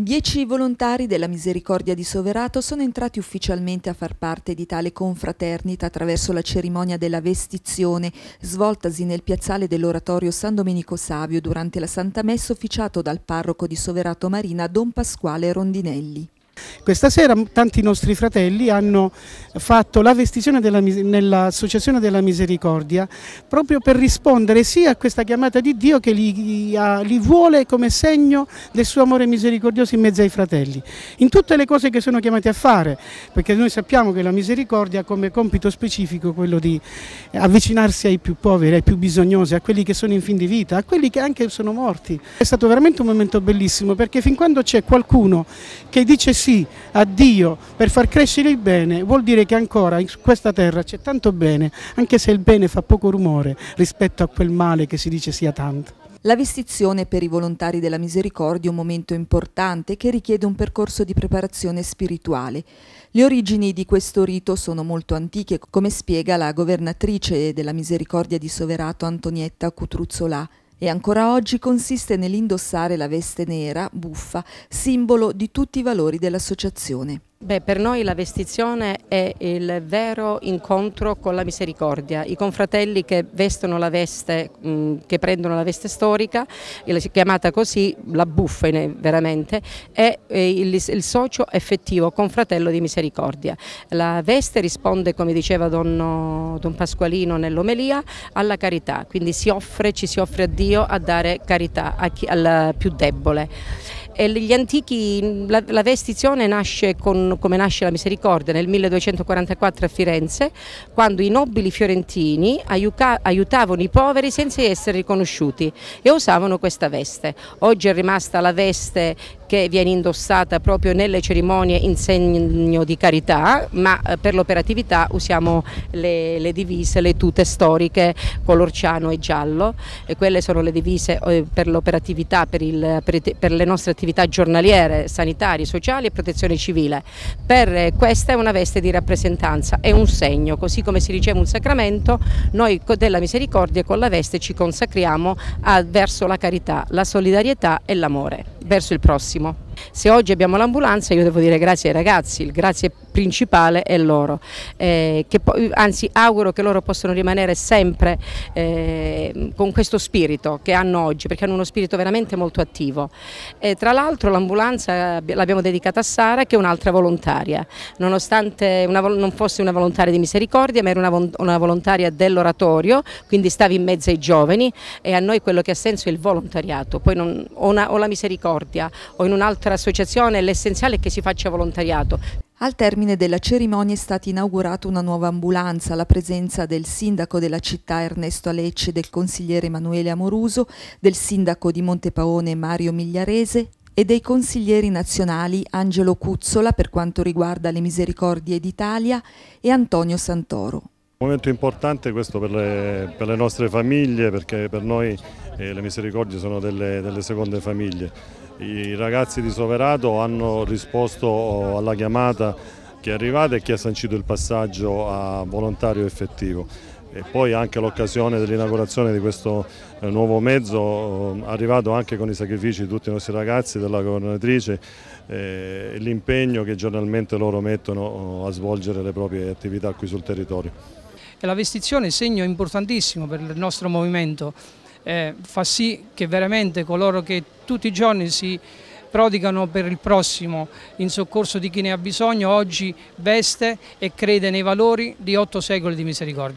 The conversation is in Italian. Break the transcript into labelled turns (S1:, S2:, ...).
S1: Dieci volontari della Misericordia di Soverato sono entrati ufficialmente a far parte di tale confraternita attraverso la cerimonia della vestizione svoltasi nel piazzale dell'oratorio San Domenico Savio durante la Santa Messa officiato dal parroco di Soverato Marina Don Pasquale Rondinelli.
S2: Questa sera tanti nostri fratelli hanno fatto la vestizione nell'Associazione della Misericordia proprio per rispondere sia a questa chiamata di Dio che li, li vuole come segno del suo amore misericordioso in mezzo ai fratelli. In tutte le cose che sono chiamati a fare, perché noi sappiamo che la misericordia ha come compito specifico quello di avvicinarsi ai più poveri, ai più bisognosi, a quelli che sono in fin di vita, a quelli che anche sono morti. È stato veramente un momento bellissimo perché fin quando c'è qualcuno che dice sì sì a Dio per far crescere il bene, vuol dire che ancora in questa terra c'è tanto bene, anche se il bene fa poco rumore rispetto a quel male che si dice sia tanto.
S1: La vestizione per i volontari della misericordia è un momento importante che richiede un percorso di preparazione spirituale. Le origini di questo rito sono molto antiche, come spiega la governatrice della misericordia di Soverato Antonietta Cutruzzolà e ancora oggi consiste nell'indossare la veste nera, buffa, simbolo di tutti i valori dell'associazione.
S3: Beh, per noi la vestizione è il vero incontro con la misericordia. I confratelli che vestono la veste, mm, che prendono la veste storica, chiamata così la buffa veramente, è eh, il, socio effettivo, confratello di misericordia. La veste risponde, come diceva Don, Don Pasqualino nell'Omelia, alla carità, quindi si offre, ci si offre a Dio a dare carità chi, al più debole. E gli antichi, la, la vestizione nasce con, come nasce la misericordia nel 1244 a Firenze, quando i nobili fiorentini aiuca, aiutavano i poveri senza essere riconosciuti e usavano questa veste. Oggi è rimasta la veste che viene indossata proprio nelle cerimonie in segno di carità, ma eh, per l'operatività usiamo le, le, divise, le tute storiche color ciano e giallo e quelle sono le divise eh, per l'operatività, per, per, per, le nostre attività giornaliere, sanitarie, sociali e protezione civile. Per eh, questa è una veste di rappresentanza, è un segno, così come si riceve un sacramento, noi della misericordia con la veste ci consacriamo a, verso la carità, la solidarietà e l'amore verso il prossimo. Se oggi abbiamo l'ambulanza io devo dire grazie ai ragazzi, grazie principale è loro, eh, anzi auguro che loro possano rimanere sempre eh, con questo spirito che hanno oggi, perché hanno uno spirito veramente molto attivo. E tra l'altro l'ambulanza l'abbiamo dedicata a Sara che è un'altra volontaria, nonostante una, non fosse una volontaria di misericordia ma era una, una volontaria dell'oratorio, quindi stavi in mezzo ai giovani e a noi quello che ha senso è il volontariato, poi non, o, una, o la misericordia o in un'altra associazione l'essenziale è che si faccia volontariato.
S1: Al termine della cerimonia è stata inaugurata una nuova ambulanza alla presenza del sindaco della città Ernesto Alecce, del consigliere Emanuele Amoruso, del sindaco di Montepaone Mario Migliarese e dei consiglieri nazionali Angelo Cuzzola per quanto riguarda le misericordie d'Italia e Antonio Santoro.
S4: Un momento importante questo per le, per le nostre famiglie perché per noi eh, le misericordie sono delle, delle seconde famiglie. I ragazzi di Soverato hanno risposto oh, alla chiamata che è arrivata e che ha sancito il passaggio a volontario effettivo e poi anche l'occasione dell'inaugurazione di questo eh, nuovo mezzo oh, arrivato anche con i sacrifici di tutti i nostri ragazzi, della governatrice eh, e l'impegno che giornalmente loro mettono oh, a svolgere le proprie attività qui sul territorio.
S2: La vestizione è un segno importantissimo per il nostro movimento, eh, fa sì che veramente coloro che tutti i giorni si prodigano per il prossimo in soccorso di chi ne ha bisogno, oggi veste e crede nei valori di otto secoli di misericordia.